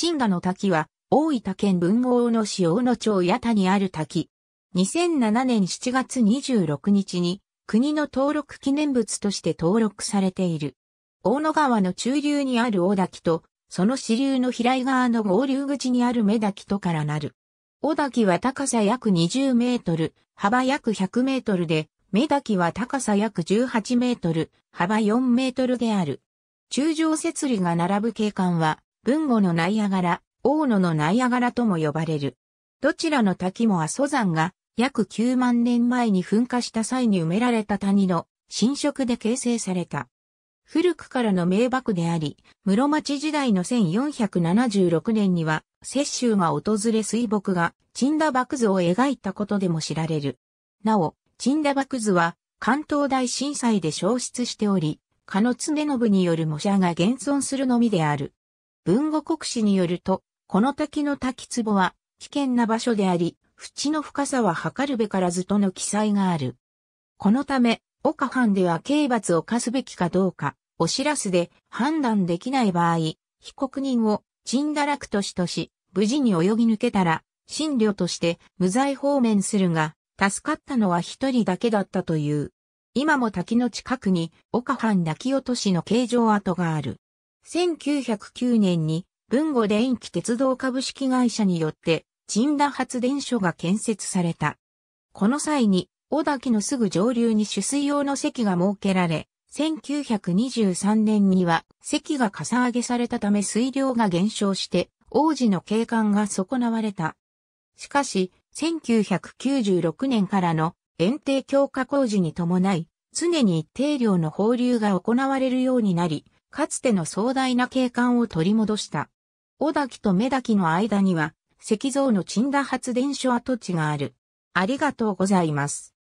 神河の滝は、大分県文豪の市大野町八田にある滝。2007年7月26日に、国の登録記念物として登録されている。大野川の中流にある大滝と、その支流の平井川の合流口にある目滝とからなる。大滝は高さ約20メートル、幅約100メートルで、目滝は高さ約18メートル、幅4メートルである。中上設理が並ぶ景観は、文語のナイアガラ、大野のナイアガラとも呼ばれる。どちらの滝も阿蘇山が約9万年前に噴火した際に埋められた谷の浸食で形成された。古くからの名瀑であり、室町時代の1476年には、雪舟が訪れ水墨が、チンダ漠図を描いたことでも知られる。なお、チンダ漠図は、関東大震災で消失しており、加の常信による模写が現存するのみである。文語国史によると、この滝の滝壺は危険な場所であり、縁の深さは測るべからずとの記載がある。このため、岡藩では刑罰を課すべきかどうか、お知らせで判断できない場合、被告人を陳堕落としとし、無事に泳ぎ抜けたら、診療として無罪方面するが、助かったのは一人だけだったという。今も滝の近くに岡藩泣き落としの形状跡がある。1909年に文後電気鉄道株式会社によって、陳田発電所が建設された。この際に、小滝のすぐ上流に取水用の石が設けられ、1923年には石がかさ上げされたため水量が減少して、王子の景観が損なわれた。しかし、1996年からの園庭強化工事に伴い、常に一定量の放流が行われるようになり、かつての壮大な景観を取り戻した。小滝と目滝の間には、石像の陳田発電所跡地がある。ありがとうございます。